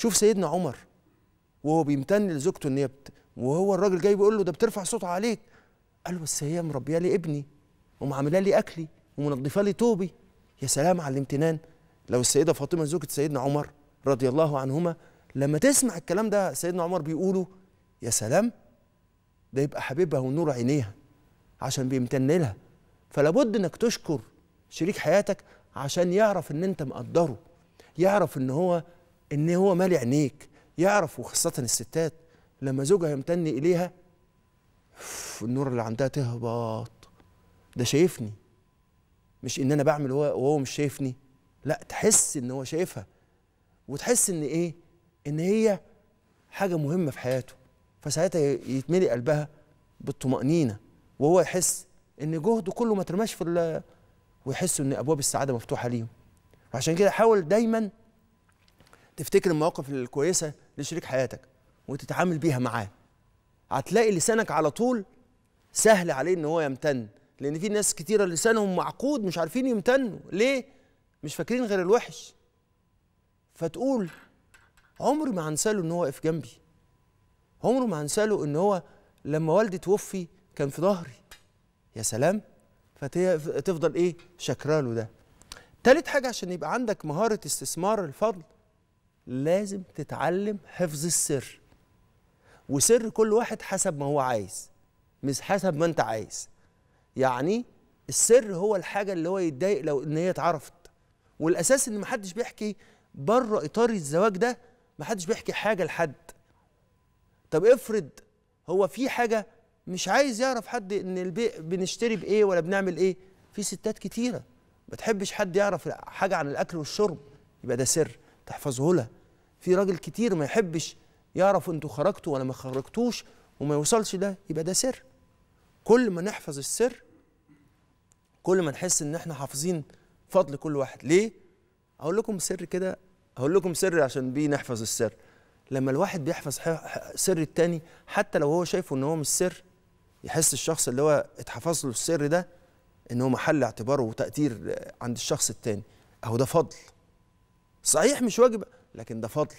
شوف سيدنا عمر وهو بيمتن لزوجته ان هي بت... وهو الراجل جاي بيقول له ده بترفع صوتها عليك قال له بس هي مربيه لي ابني ومعامله لي اكلي ومنظفه لي توبي يا سلام على الامتنان لو السيده فاطمه زوجة سيدنا عمر رضي الله عنهما لما تسمع الكلام ده سيدنا عمر بيقوله يا سلام ده يبقى حبيبها ونور عينيها عشان بيمتن لها فلا بد انك تشكر شريك حياتك عشان يعرف ان انت مقدره يعرف ان هو ان هو مالي عينيك يعرف وخاصه الستات لما زوجها يمتن اليها النور اللي عندها تهبط ده شايفني مش ان انا بعمل وهو مش شايفني لا تحس ان هو شايفها وتحس ان ايه ان هي حاجه مهمه في حياته فساعتها يتملي قلبها بالطمانينه وهو يحس ان جهده كله ما ترماش في ويحس ان ابواب السعاده مفتوحه ليهم وعشان كده حاول دايما تفتكر المواقف الكويسه لشريك حياتك وتتعامل بيها معاه هتلاقي لسانك على طول سهل عليه ان هو يمتن لان في ناس كتيره لسانهم معقود مش عارفين يمتنوا ليه مش فاكرين غير الوحش فتقول عمري ما هنساله ان هو واقف جنبي عمره ما هنساله ان هو لما والدي توفي كان في ظهري يا سلام فتفضل ايه شكراله ده تالت حاجه عشان يبقى عندك مهاره استثمار الفضل لازم تتعلم حفظ السر وسر كل واحد حسب ما هو عايز مش حسب ما انت عايز يعني السر هو الحاجه اللي هو يتضايق لو ان هي اتعرفت والاساس ان محدش بيحكي بره اطار الزواج ده محدش بيحكي حاجه لحد طب افرض هو في حاجه مش عايز يعرف حد ان البيع بنشتري بايه ولا بنعمل ايه في ستات كتيره ما تحبش حد يعرف حاجه عن الاكل والشرب يبقى ده سر تحفظه لها في راجل كتير ما يحبش يعرف انتوا خرجتوا ولا ما خرجتوش وما يوصلش ده يبقى ده سر كل ما نحفظ السر كل ما نحس ان احنا حافظين فضل كل واحد ليه اقول لكم سر كده اقول لكم سر عشان بيه نحفظ السر لما الواحد بيحفظ سر التاني حتى لو هو شايفه ان هو مش سر يحس الشخص اللي هو اتحفظ له السر ده ان هو محل اعتباره وتقدير عند الشخص التاني اهو ده فضل صحيح مش واجب لكن ده فضل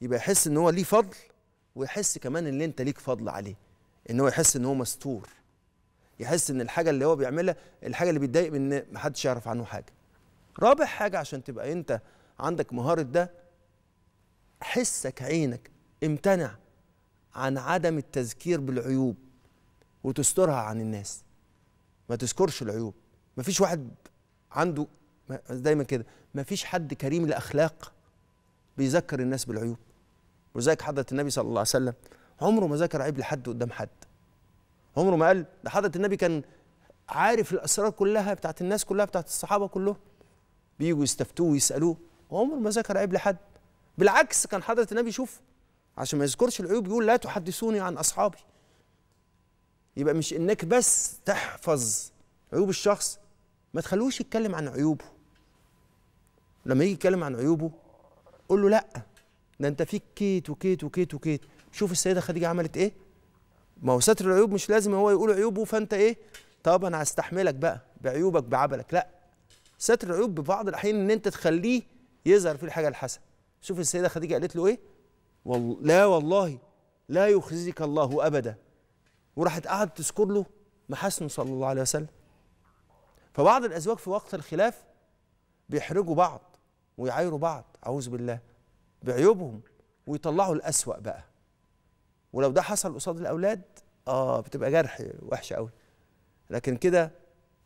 يبقى يحس ان هو ليه فضل ويحس كمان ان انت ليك فضل عليه ان هو يحس ان هو مستور يحس ان الحاجه اللي هو بيعملها الحاجه اللي بيتضايق من محدش يعرف عنه حاجه رابع حاجه عشان تبقى انت عندك مهاره ده حسك عينك امتنع عن عدم التذكير بالعيوب وتسترها عن الناس ما تذكرش العيوب ما فيش واحد عنده دايما كده ما فيش حد كريم الاخلاق بيذكر الناس بالعيوب وزيك حضرة النبي صلى الله عليه وسلم عمره ما ذكر عيب لحد قدام حد عمره ما قال ده حضرة النبي كان عارف الأسرار كلها بتاعت الناس كلها بتاعت الصحابة كلهم بييجوا يستفتوه ويسألوه عمره ما ذكر عيب لحد بالعكس كان حضرة النبي يشوف عشان ما يذكرش العيوب يقول لا تحدثوني عن أصحابي يبقى مش إنك بس تحفظ عيوب الشخص ما تخلوش يتكلم عن عيوبه لما يجي يتكلم عن عيوبه قول له لا ده انت فيك كيت وكيت وكيت وكيت شوف السيده خديجه عملت ايه ما هو ستر العيوب مش لازم هو يقول عيوبه فانت ايه طب انا هستحملك بقى بعيوبك بعبلك لا ستر العيوب ببعض الاحيان ان انت تخليه يظهر فيه الحاجه الحسنه شوف السيده خديجه قالت له ايه وال... لا والله لا يخزيك الله ابدا وراحت قعدت تذكر له محاسنه صلى الله عليه وسلم فبعض الازواج في وقت الخلاف بيحرجوا بعض ويعايروا بعض اعوذ بالله بعيوبهم ويطلعوا الاسوأ بقى ولو ده حصل قصاد الاولاد اه بتبقى جرح وحش قوي لكن كده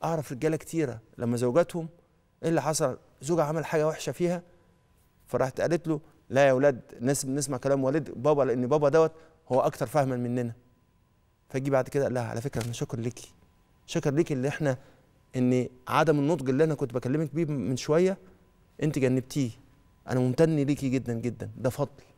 اعرف رجاله كتيره لما زوجاتهم ايه اللي حصل زوجها عمل حاجه وحشه فيها فراحت قالت له لا يا اولاد نسمع كلام والد بابا لان بابا دوت هو اكتر فهما مننا فجي بعد كده قال لها على فكره انا شكر ليكي شكر ليكي اللي احنا ان عدم النضج اللي انا كنت بكلمك بيه من شويه انت جنبتيه انا ممتن ليكي جدا جدا ده فضل